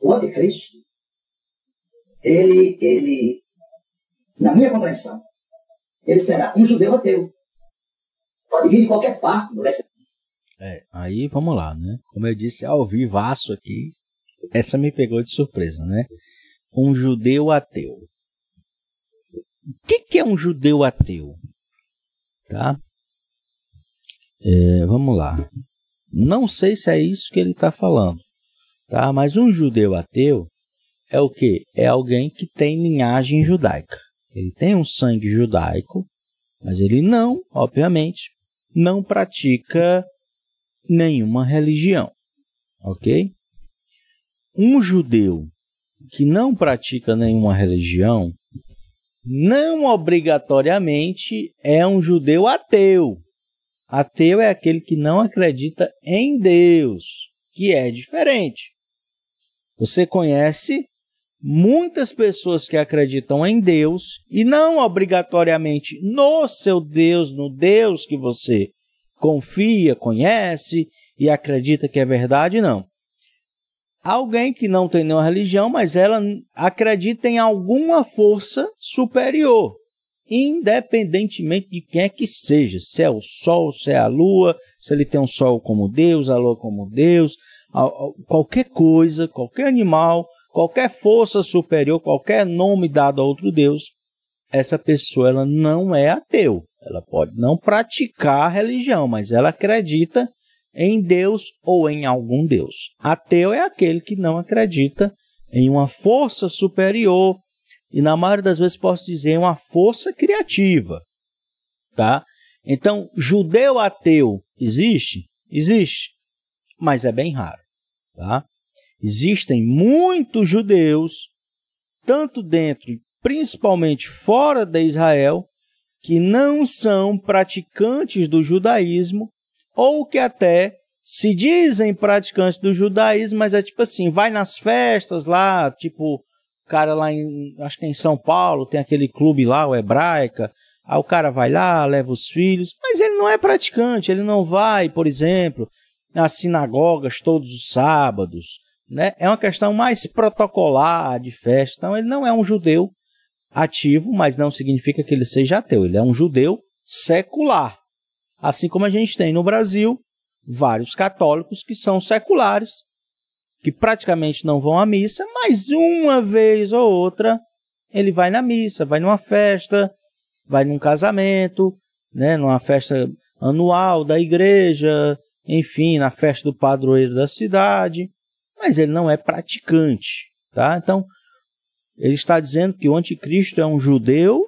o anticristo, ele, ele, na minha compreensão, ele será um judeu ateu. Pode vir de qualquer parte do leste. É, aí vamos lá, né? Como eu disse, ao vivaço aqui, essa me pegou de surpresa, né? Um judeu ateu. O que, que é um judeu ateu? Tá? É, vamos lá. Não sei se é isso que ele está falando. Tá? Mas um judeu ateu é o que? É alguém que tem linhagem judaica. Ele tem um sangue judaico, mas ele não, obviamente, não pratica nenhuma religião. Ok? Um judeu que não pratica nenhuma religião não obrigatoriamente é um judeu ateu. Ateu é aquele que não acredita em Deus, que é diferente. Você conhece muitas pessoas que acreditam em Deus e não obrigatoriamente no seu Deus, no Deus que você confia, conhece e acredita que é verdade, não. Alguém que não tem nenhuma religião, mas ela acredita em alguma força superior, independentemente de quem é que seja, se é o sol, se é a lua, se ele tem um sol como Deus, a lua como Deus, qualquer coisa, qualquer animal, qualquer força superior, qualquer nome dado a outro Deus, essa pessoa ela não é ateu. Ela pode não praticar a religião, mas ela acredita em Deus ou em algum Deus. Ateu é aquele que não acredita em uma força superior e na maioria das vezes posso dizer uma força criativa, tá? Então, judeu ateu existe? Existe, mas é bem raro. Tá? Existem muitos judeus, tanto dentro e principalmente fora de Israel, que não são praticantes do judaísmo ou que até se dizem praticantes do judaísmo, mas é tipo assim, vai nas festas lá, tipo, cara lá em, acho que é em São Paulo, tem aquele clube lá, o Hebraica, aí o cara vai lá, leva os filhos, mas ele não é praticante, ele não vai, por exemplo, nas sinagogas todos os sábados. Né? É uma questão mais protocolar de festa. Então, ele não é um judeu ativo, mas não significa que ele seja ateu. Ele é um judeu secular. Assim como a gente tem no Brasil vários católicos que são seculares, que praticamente não vão à missa, mas uma vez ou outra ele vai na missa, vai numa festa, vai num casamento, né, numa festa anual da igreja, enfim, na festa do padroeiro da cidade, mas ele não é praticante, tá? Então, ele está dizendo que o anticristo é um judeu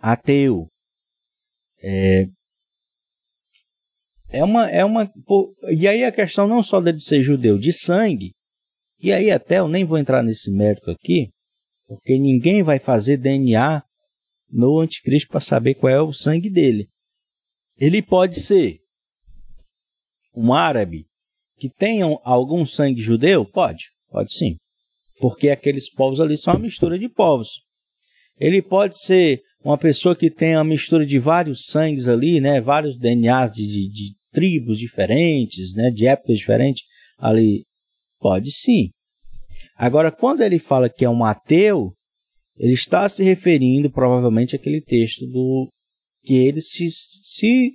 ateu. É, é uma, é uma. E aí a questão não só dele ser judeu de sangue, e aí até eu nem vou entrar nesse mérito aqui, porque ninguém vai fazer DNA no anticristo para saber qual é o sangue dele. Ele pode ser um árabe, que tenham algum sangue judeu? Pode, pode sim. Porque aqueles povos ali são uma mistura de povos. Ele pode ser uma pessoa que tenha uma mistura de vários sangues ali, né? Vários DNAs de, de, de tribos diferentes, né? De épocas diferentes ali. Pode sim. Agora, quando ele fala que é um ateu, ele está se referindo provavelmente àquele texto do que ele se, se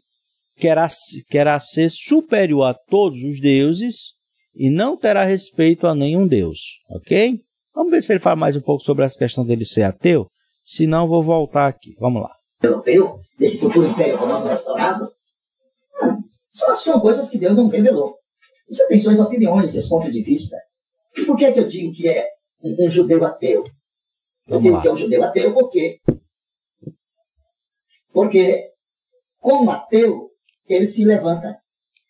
querá, querá ser superior a todos os deuses e não terá respeito a nenhum deus, ok? Vamos ver se ele fala mais um pouco sobre essa questão dele ser ateu. Se não, vou voltar aqui. Vamos lá. Europeu, desse futuro império romano é restaurado, hum, são, são coisas que Deus não revelou. Você tem suas opiniões, seus pontos de vista. E por que, é que eu digo que é um, um judeu ateu? Eu digo lá. que é um judeu ateu porque, porque como ateu, ele se levanta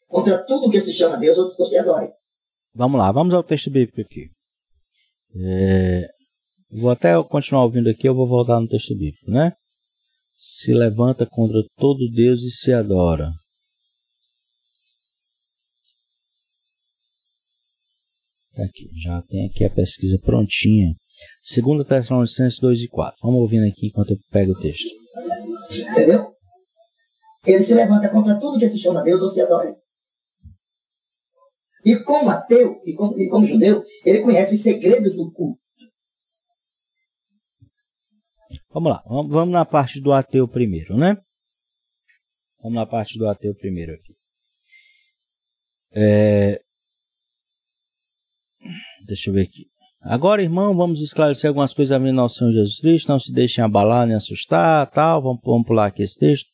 contra tudo que se chama Deus ou que se adore. Vamos lá, vamos ao texto bíblico aqui. É, vou até continuar ouvindo aqui, eu vou voltar no texto bíblico, né? Se levanta contra todo Deus e se adora. Tá aqui, já tem aqui a pesquisa prontinha. 2 Tessalonicenses 2 e 4. Vamos ouvindo aqui enquanto eu pego o texto. Entendeu? Ele se levanta contra tudo que se chama Deus ou se adora. E como ateu e como, e como judeu, ele conhece os segredos do culto. Vamos lá, vamos na parte do ateu primeiro, né? Vamos na parte do ateu primeiro aqui. É... Deixa eu ver aqui. Agora, irmão, vamos esclarecer algumas coisas a mim nosso Senhor Jesus Cristo. Não se deixem abalar nem assustar, tal. Vamos, vamos pular aqui esse texto.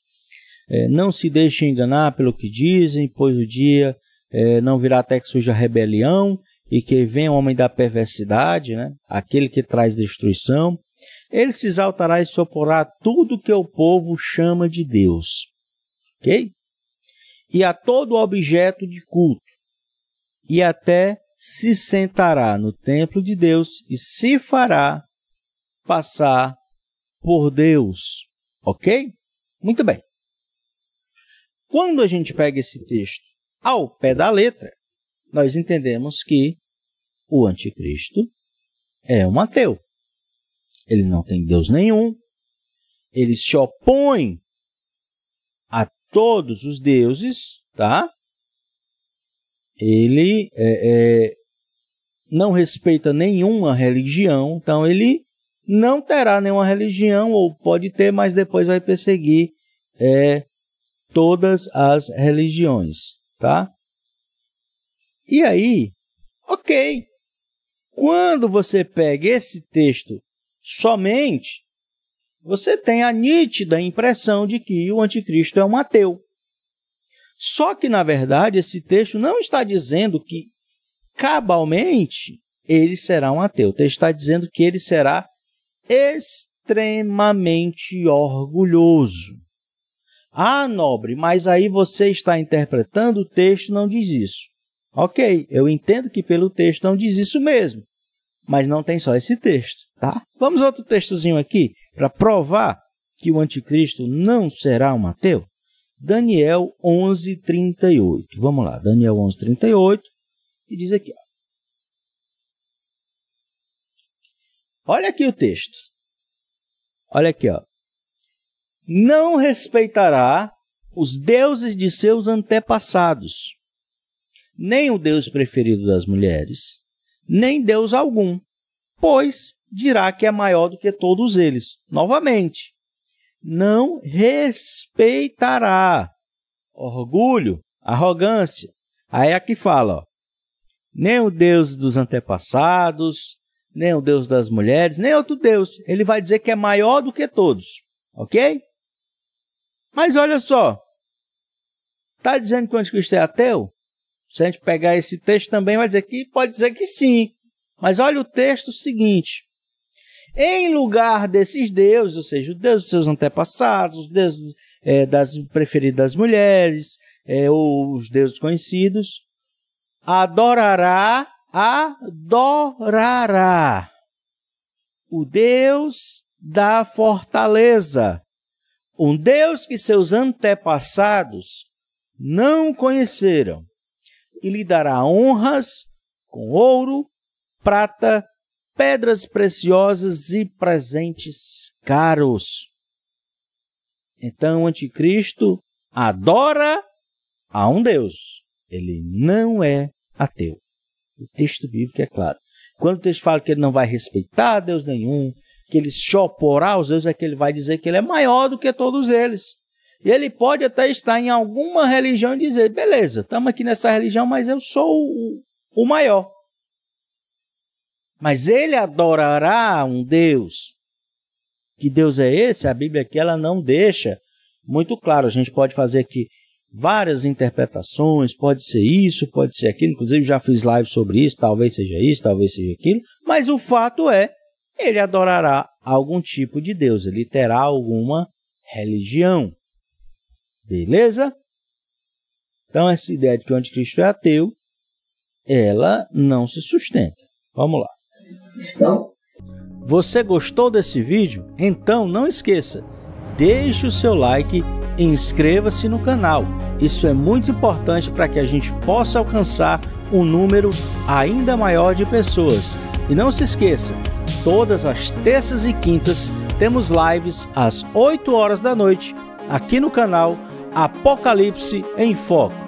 É, não se deixe enganar pelo que dizem, pois o dia é, não virá até que surja rebelião e que venha o homem da perversidade, né? aquele que traz destruição. Ele se exaltará e se oporá a tudo que o povo chama de Deus. Ok? E a todo objeto de culto. E até se sentará no templo de Deus e se fará passar por Deus. Ok? Muito bem. Quando a gente pega esse texto ao pé da letra, nós entendemos que o anticristo é um ateu. Ele não tem Deus nenhum. Ele se opõe a todos os deuses, tá? Ele é, é, não respeita nenhuma religião, então ele não terá nenhuma religião, ou pode ter, mas depois vai perseguir é, todas as religiões, tá? E aí, ok. Quando você pega esse texto somente, você tem a nítida impressão de que o anticristo é um ateu. Só que, na verdade, esse texto não está dizendo que cabalmente ele será um ateu. O texto está dizendo que ele será extremamente orgulhoso. Ah, nobre, mas aí você está interpretando, o texto não diz isso. Ok, eu entendo que pelo texto não diz isso mesmo, mas não tem só esse texto, tá? Vamos outro textozinho aqui para provar que o anticristo não será um ateu. Daniel 38. Vamos lá, Daniel 38, e diz aqui. Ó. Olha aqui o texto. Olha aqui, ó não respeitará os deuses de seus antepassados, nem o Deus preferido das mulheres, nem Deus algum, pois dirá que é maior do que todos eles. Novamente, não respeitará orgulho, arrogância. Aí é aqui fala, ó, nem o Deus dos antepassados, nem o Deus das mulheres, nem outro Deus. Ele vai dizer que é maior do que todos, ok? Mas olha só, está dizendo que o anticristo é ateu? Se a gente pegar esse texto também, vai dizer que pode dizer que sim. Mas olha o texto seguinte. Em lugar desses deuses, ou seja, os deuses dos seus antepassados, os deuses é, das preferidas mulheres, é, ou os deuses conhecidos, adorará, adorará o Deus da fortaleza, um Deus que seus antepassados não conheceram e lhe dará honras com ouro, prata, pedras preciosas e presentes caros. Então o anticristo adora a um Deus. Ele não é ateu. O texto bíblico é claro. Quando o texto fala que ele não vai respeitar Deus nenhum, que ele choporá os deuses, é que ele vai dizer que ele é maior do que todos eles. E ele pode até estar em alguma religião e dizer: beleza, estamos aqui nessa religião, mas eu sou o, o maior. Mas ele adorará um Deus. Que Deus é esse? A Bíblia aqui ela não deixa muito claro. A gente pode fazer aqui várias interpretações, pode ser isso, pode ser aquilo, inclusive já fiz live sobre isso, talvez seja isso, talvez seja aquilo, mas o fato é ele adorará algum tipo de Deus, ele terá alguma religião. Beleza? Então, essa ideia de que o anticristo é ateu, ela não se sustenta. Vamos lá. Então, você gostou desse vídeo? Então não esqueça, deixe o seu like e inscreva-se no canal. Isso é muito importante para que a gente possa alcançar um número ainda maior de pessoas. E não se esqueça, Todas as terças e quintas temos lives às 8 horas da noite aqui no canal Apocalipse em Foco